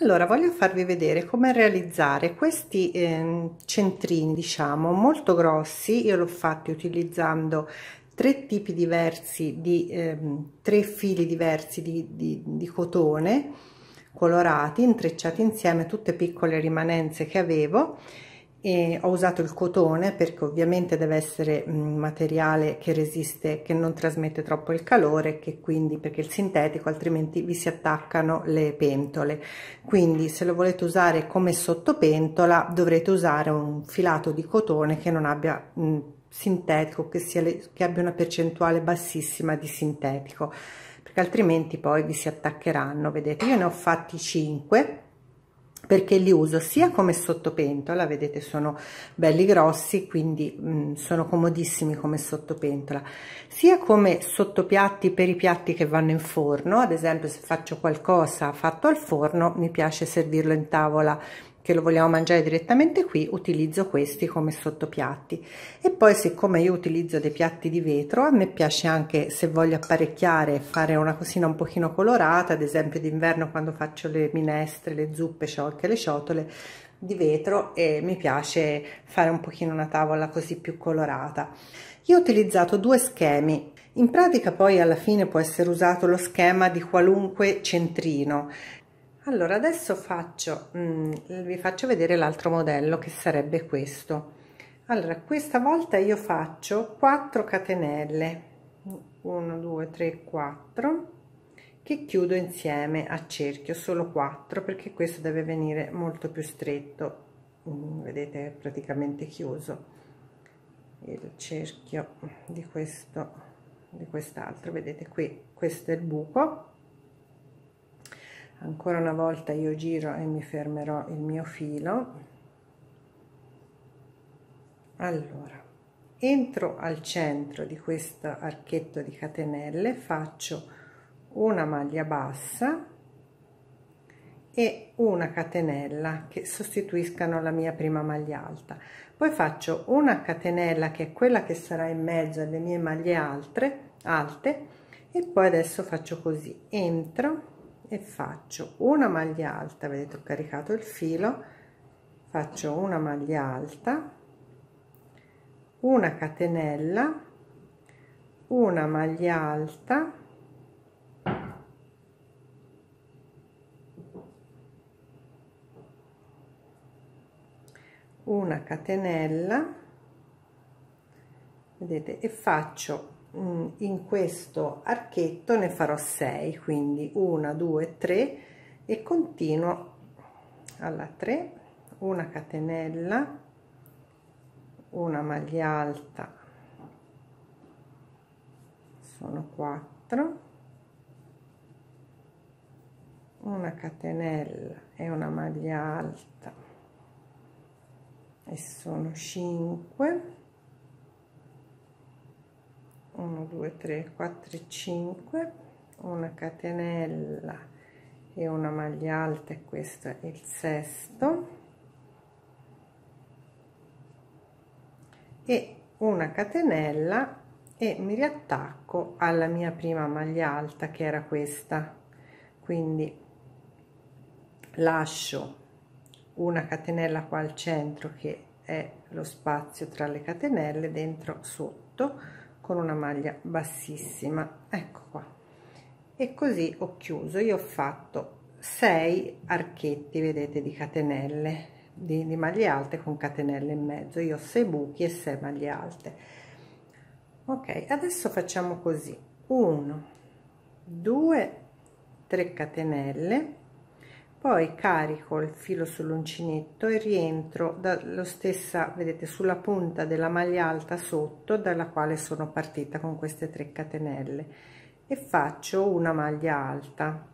Allora, voglio farvi vedere come realizzare questi eh, centrini, diciamo, molto grossi. Io l'ho fatti utilizzando tre tipi diversi di eh, tre fili diversi di, di, di, cotone colorati, intrecciati insieme tutte piccole rimanenze che avevo e ho usato il cotone perché ovviamente deve essere un materiale che resiste, che non trasmette troppo il calore, che quindi perché il sintetico altrimenti vi si attaccano le pentole. Quindi se lo volete usare come sottopentola dovrete usare un filato di cotone che non abbia mh, sintetico, che, sia le, che abbia una percentuale bassissima di sintetico, perché altrimenti poi vi si attaccheranno. Vedete, io ne ho fatti 5 perché li uso sia come sottopentola, vedete sono belli grossi, quindi mh, mm, sono comodissimi come sottopentola, sia come sottopiatti per i piatti che vanno in forno, ad esempio se faccio qualcosa fatto al forno mi piace servirlo in tavola che lo vogliamo mangiare direttamente qui utilizzo questi come sottopiatti e poi siccome io utilizzo dei piatti di vetro a me piace anche se voglio apparecchiare fare una cosina un pochino colorata ad esempio d'inverno quando faccio le minestre le zuppe ho le ciotole di vetro e mi piace fare un pochino una tavola così più colorata io ho utilizzato due schemi in pratica poi alla fine può essere usato lo schema di qualunque centrino allora adesso faccio mh, mm, vi faccio vedere l'altro modello che sarebbe questo allora questa volta io faccio 4 catenelle 1 2 3 4 che chiudo insieme a cerchio solo 4 perché questo deve venire molto più stretto mm, vedete è praticamente chiuso il cerchio di questo di quest'altro vedete qui questo è il buco ancora una volta io giro e mi fermerò il mio filo allora entro al centro di questo archetto di catenelle faccio una maglia bassa e una catenella che sostituiscano la mia prima maglia alta poi faccio una catenella che è quella che sarà in mezzo alle mie maglie altre alte e poi adesso faccio così entro e faccio una maglia alta vedete ho caricato il filo faccio una maglia alta una catenella una maglia alta una catenella vedete e faccio Mm, in questo archetto ne farò 6 quindi 1 2 3 e continuo alla 3 una catenella una maglia alta sono 4 una catenella e una maglia alta e sono 5 1 2 3 4 5 una catenella e una maglia alta e questo è il sesto e una catenella e mi riattacco alla mia prima maglia alta che era questa quindi lascio una catenella qua al centro che è lo spazio tra le catenelle dentro sotto con una maglia bassissima ecco qua e così ho chiuso io ho fatto 6 archetti vedete di catenelle di, di maglie alte con catenelle in mezzo io ho 6 buchi e 6 maglie alte ok adesso facciamo così 1 2 3 catenelle poi carico il filo sull'uncinetto e rientro dallo stessa vedete sulla punta della maglia alta sotto dalla quale sono partita con queste 3 catenelle e faccio una maglia alta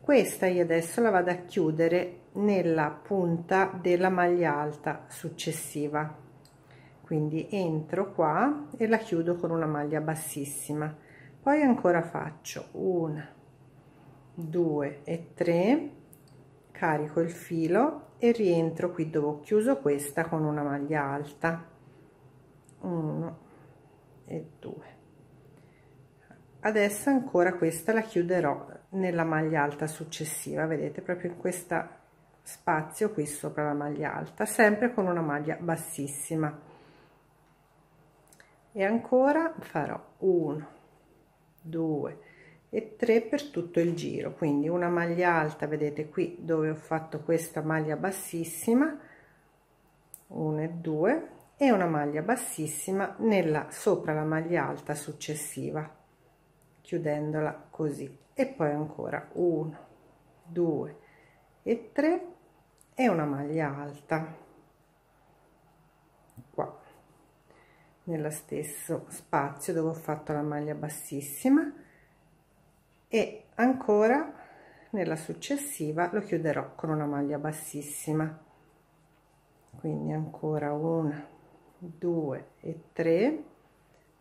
questa io adesso la vado a chiudere nella punta della maglia alta successiva quindi entro qua e la chiudo con una maglia bassissima poi ancora faccio una due e tre carico il filo e rientro qui dove ho chiuso questa con una maglia alta 1 e 2 adesso ancora questa la chiuderò nella maglia alta successiva vedete proprio in questo spazio qui sopra la maglia alta sempre con una maglia bassissima e ancora farò 1 2 e 3 per tutto il giro quindi una maglia alta vedete qui dove ho fatto questa maglia bassissima 1 e 2 e una maglia bassissima nella sopra la maglia alta successiva chiudendola così e poi ancora 1 2 e 3 e una maglia alta qua nello stesso spazio dove ho fatto la maglia bassissima e ancora nella successiva lo chiuderò con una maglia bassissima quindi ancora una due e tre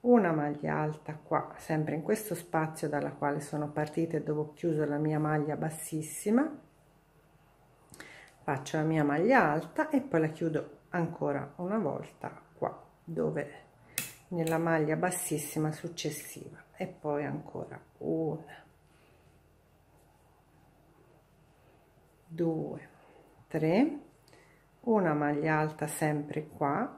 una maglia alta qua sempre in questo spazio dalla quale sono partita dove ho chiuso la mia maglia bassissima faccio la mia maglia alta e poi la chiudo ancora una volta qua dove nella maglia bassissima successiva e poi ancora una 2 3 una maglia alta sempre qua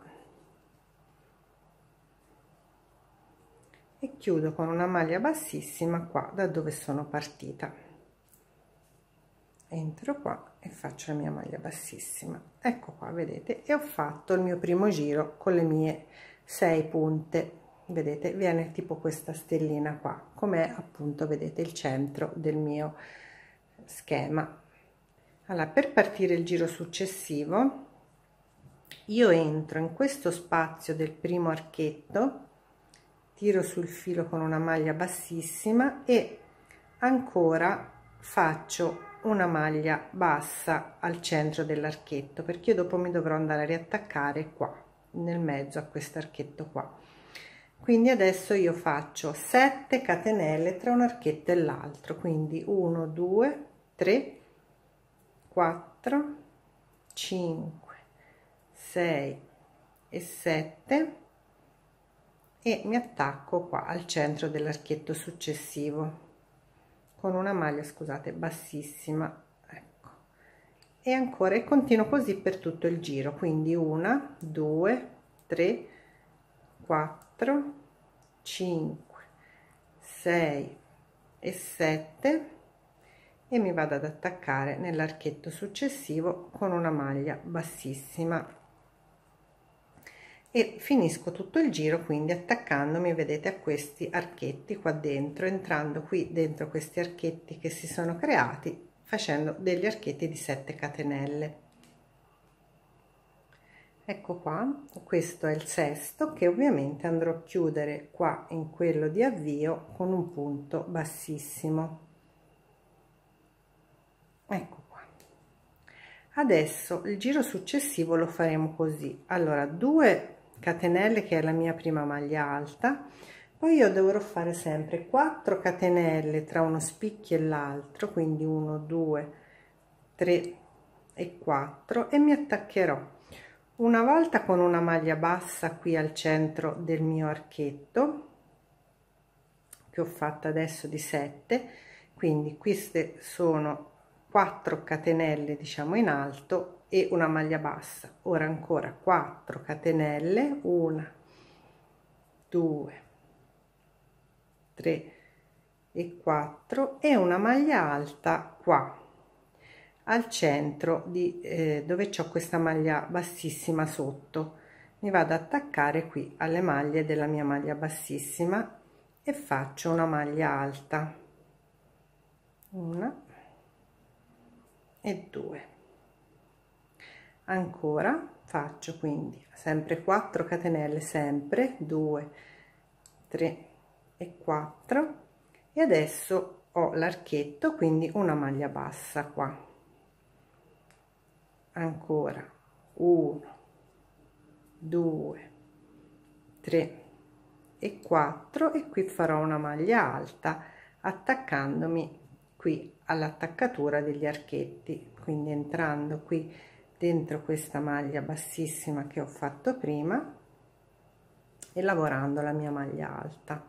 e chiudo con una maglia bassissima qua da dove sono partita entro qua e faccio la mia maglia bassissima ecco qua vedete e ho fatto il mio primo giro con le mie 6 punte vedete viene tipo questa stellina qua come appunto vedete il centro del mio schema allora, per partire il giro successivo io entro in questo spazio del primo archetto tiro sul filo con una maglia bassissima e ancora faccio una maglia bassa al centro dell'archetto perché io dopo mi dovrò andare a riattaccare qua nel mezzo a questo archetto qua quindi adesso io faccio 7 catenelle tra un archetto e l'altro quindi 1 2 3 4 5 6 e 7 e mi attacco qua al centro dell'archetto successivo con una maglia scusate bassissima ecco e ancora e continuo così per tutto il giro quindi una 2 3 4 5 6 e 7 e mi vado ad attaccare nell'archetto successivo con una maglia bassissima e finisco tutto il giro quindi attaccandomi vedete a questi archetti qua dentro entrando qui dentro questi archetti che si sono creati facendo degli archetti di 7 catenelle ecco qua questo è il sesto che ovviamente andrò a chiudere qua in quello di avvio con un punto bassissimo ecco qua adesso il giro successivo lo faremo così allora 2 catenelle che è la mia prima maglia alta poi io dovrò fare sempre 4 catenelle tra uno spicchio e l'altro quindi 1 2 3 e 4 e mi attaccherò una volta con una maglia bassa qui al centro del mio archetto che ho fatto adesso di 7 quindi queste sono 4 catenelle diciamo in alto e una maglia bassa ora ancora 4 catenelle 1 2 3 e 4 e una maglia alta qua al centro di eh, dove c'è questa maglia bassissima sotto mi vado ad attaccare qui alle maglie della mia maglia bassissima e faccio una maglia alta una e 2 ancora faccio quindi sempre 4 catenelle sempre 2 3 e 4 e adesso ho l'archetto quindi una maglia bassa qua ancora 1 2 3 e 4 e qui farò una maglia alta attaccandomi qui all'attaccatura degli archetti quindi entrando qui dentro questa maglia bassissima che ho fatto prima e lavorando la mia maglia alta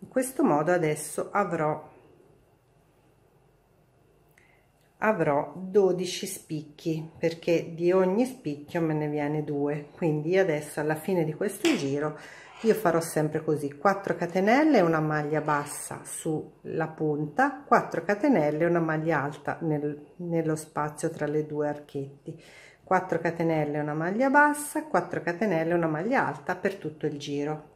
in questo modo adesso avrò avrò 12 spicchi perché di ogni spicchio me ne viene due quindi adesso alla fine di questo giro io farò sempre così 4 catenelle una maglia bassa sulla punta 4 catenelle una maglia alta nel, nello spazio tra le due archetti 4 catenelle una maglia bassa 4 catenelle una maglia alta per tutto il giro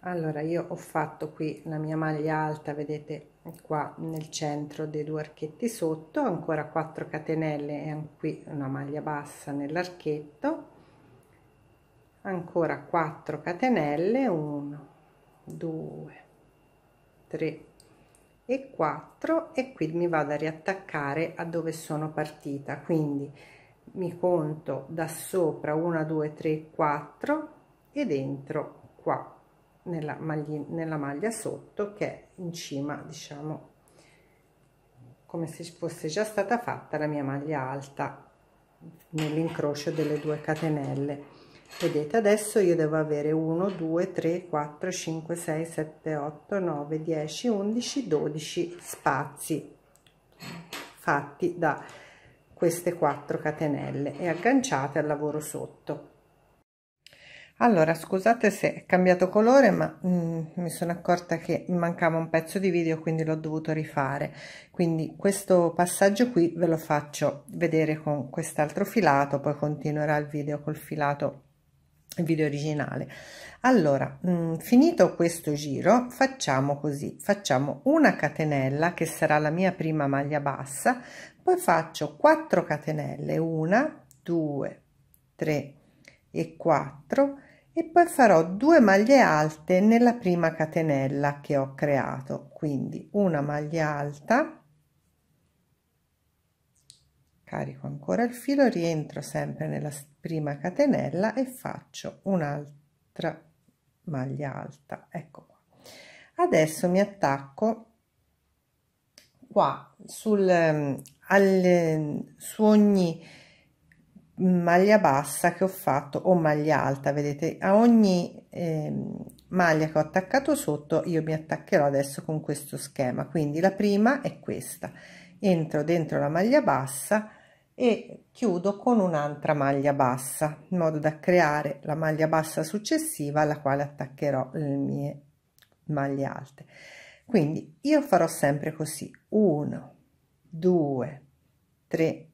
allora io ho fatto qui la mia maglia alta vedete qua nel centro dei due archetti sotto ancora 4 catenelle e qui una maglia bassa nell'archetto ancora 4 catenelle 1 2 3 e 4 e qui mi vado a riattaccare a dove sono partita quindi mi conto da sopra 1 2 3 4 e dentro qua nella, maglia, nella maglia sotto che è in cima diciamo come se fosse già stata fatta la mia maglia alta nell'incrocio delle due catenelle vedete adesso io devo avere 1 2 3 4 5 6 7 8 9 10 11 12 spazi fatti da queste 4 catenelle e agganciate al lavoro sotto allora scusate se è cambiato colore ma mm, mi sono accorta che mancava un pezzo di video quindi l'ho dovuto rifare quindi questo passaggio qui ve lo faccio vedere con quest'altro filato poi continuerà il video col filato video originale allora mh, mm, finito questo giro facciamo così facciamo una catenella che sarà la mia prima maglia bassa poi faccio 4 catenelle 1 2 3 e 4 e poi farò due maglie alte nella prima catenella che ho creato quindi una maglia alta carico ancora il filo rientro sempre nella prima catenella e faccio un'altra maglia alta ecco qua adesso mi attacco qua sul ehm, al, ehm, su ogni maglia bassa che ho fatto o maglia alta vedete a ogni eh, maglia che ho attaccato sotto io mi attaccherò adesso con questo schema quindi la prima è questa entro dentro la maglia bassa e chiudo con un'altra maglia bassa in modo da creare la maglia bassa successiva alla quale attaccherò le mie maglie alte quindi io farò sempre così 1 2 3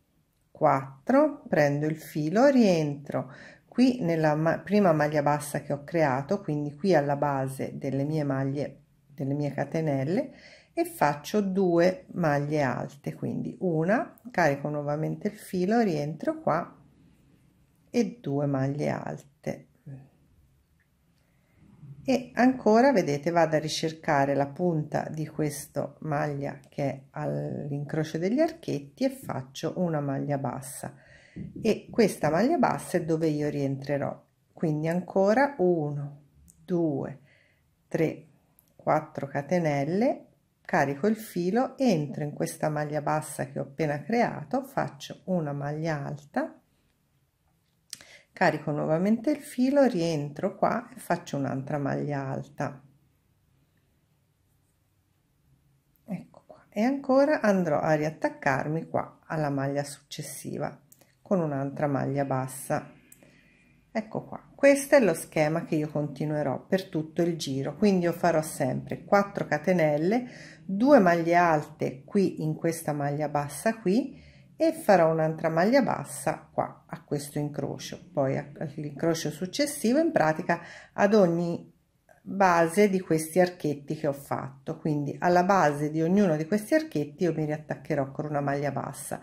4 prendo il filo rientro qui nella ma prima maglia bassa che ho creato quindi qui alla base delle mie maglie delle mie catenelle e faccio due maglie alte quindi una carico nuovamente il filo rientro qua e due maglie alte e ancora vedete vado a ricercare la punta di questa maglia che è all'incrocio degli archetti e faccio una maglia bassa e questa maglia bassa è dove io rientrerò quindi ancora 1 2 3 4 catenelle carico il filo entro in questa maglia bassa che ho appena creato faccio una maglia alta carico nuovamente il filo rientro qua e faccio un'altra maglia alta ecco qua e ancora andrò a riattaccarmi qua alla maglia successiva con un'altra maglia bassa ecco qua questo è lo schema che io continuerò per tutto il giro quindi io farò sempre 4 catenelle 2 maglie alte qui in questa maglia bassa qui e farò un'altra maglia bassa qua a questo incrocio poi all'incrocio successivo in pratica ad ogni base di questi archetti che ho fatto quindi alla base di ognuno di questi archetti io mi riattaccherò con una maglia bassa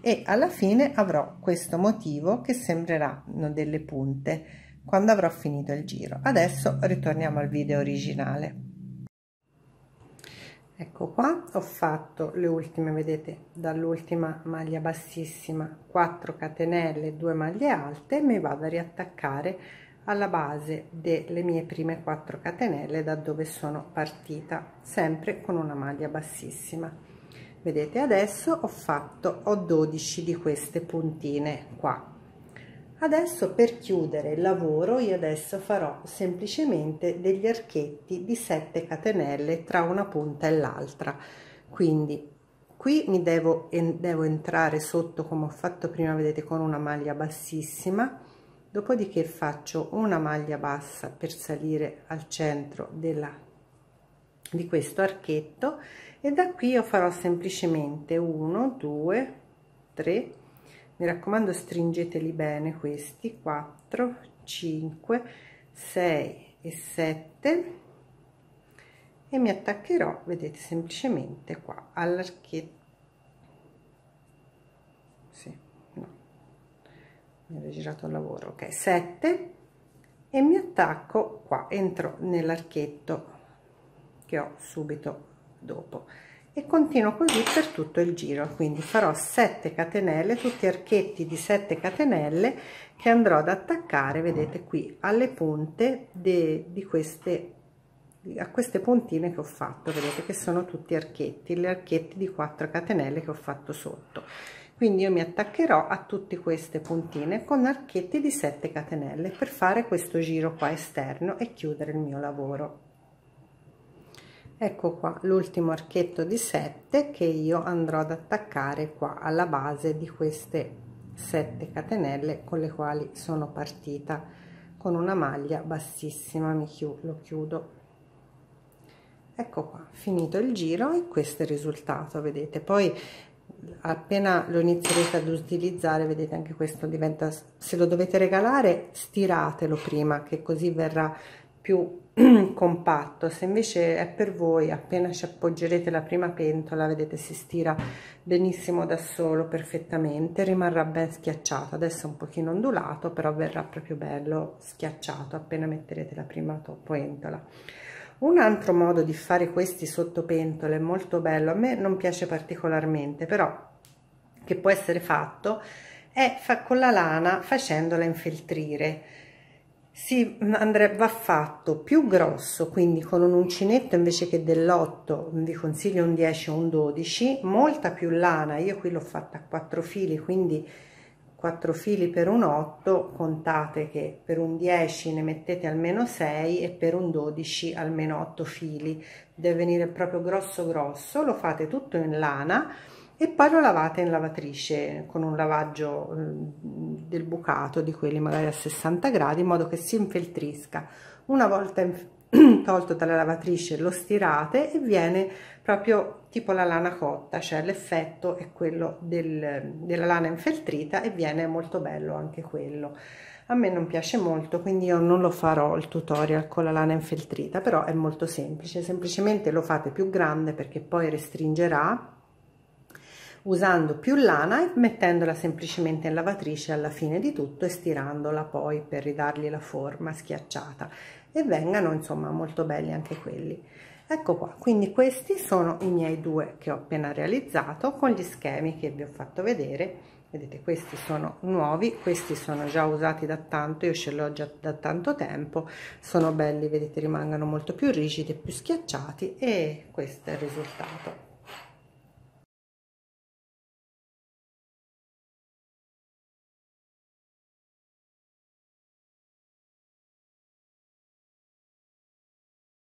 e alla fine avrò questo motivo che sembreranno delle punte quando avrò finito il giro adesso ritorniamo al video originale ecco qua ho fatto le ultime vedete dall'ultima maglia bassissima 4 catenelle 2 maglie alte mi vado a riattaccare alla base delle mie prime 4 catenelle da dove sono partita sempre con una maglia bassissima vedete adesso ho fatto ho 12 di queste puntine qua adesso per chiudere il lavoro io adesso farò semplicemente degli archetti di 7 catenelle tra una punta e l'altra quindi qui mi devo, devo entrare sotto come ho fatto prima vedete con una maglia bassissima dopodiché faccio una maglia bassa per salire al centro della, di questo archetto e da qui io farò semplicemente 1 2 3 mi raccomando stringeteli bene questi 4 5 6 e 7 e mi attaccherò vedete semplicemente qua all'archetto mi ero girato al lavoro ok 7 e mi attacco qua entro nell'archetto che ho subito dopo e continuo così per tutto il giro quindi farò 7 catenelle tutti archetti di 7 catenelle che andrò ad attaccare vedete qui alle punte de, di queste a queste puntine che ho fatto vedete che sono tutti archetti gli archetti di 4 catenelle che ho fatto sotto quindi io mi attaccherò a tutte queste puntine con archetti di 7 catenelle per fare questo giro qua esterno e chiudere il mio lavoro ecco qua l'ultimo archetto di 7 che io andrò ad attaccare qua alla base di queste 7 catenelle con le quali sono partita con una maglia bassissima mi chiudo lo chiudo ecco qua finito il giro e questo è il risultato vedete poi appena lo inizierete ad utilizzare vedete anche questo diventa se lo dovete regalare stiratelo prima che così verrà più compatto se invece è per voi appena ci appoggerete la prima pentola vedete si stira benissimo da solo perfettamente rimarrà ben schiacciato adesso è un pochino ondulato però verrà proprio bello schiacciato appena metterete la prima pentola un altro modo di fare questi sottopentole molto bello a me non piace particolarmente però che può essere fatto è fa con la lana facendola infeltrire si andrebbe va fatto più grosso quindi con un uncinetto invece che dell'8 vi consiglio un 10 o un 12 molta più lana io qui l'ho fatta a quattro fili quindi 4 fili per un 8 contate che per un 10 ne mettete almeno 6 e per un 12 almeno 8 fili deve venire proprio grosso grosso lo fate tutto in lana e poi lo lavate in lavatrice con un lavaggio mm, del bucato di quelli magari a 60 gradi in modo che si infeltrisca una volta tolto dalla lavatrice, lo stirate e viene proprio tipo la lana cotta, cioè l'effetto è quello del, della lana infeltrita e viene molto bello anche quello. A me non piace molto, quindi io non lo farò il tutorial con la lana infeltrita, però è molto semplice, semplicemente lo fate più grande perché poi restringerà usando più lana e mettendola semplicemente in lavatrice alla fine di tutto e stirandola poi per ridargli la forma schiacciata e vengano insomma molto belli anche quelli. Ecco qua, quindi questi sono i miei due che ho appena realizzato con gli schemi che vi ho fatto vedere. Vedete, questi sono nuovi, questi sono già usati da tanto, io ce l'ho già da tanto tempo, sono belli, vedete, rimangono molto più rigidi, e più schiacciati e questo è il risultato.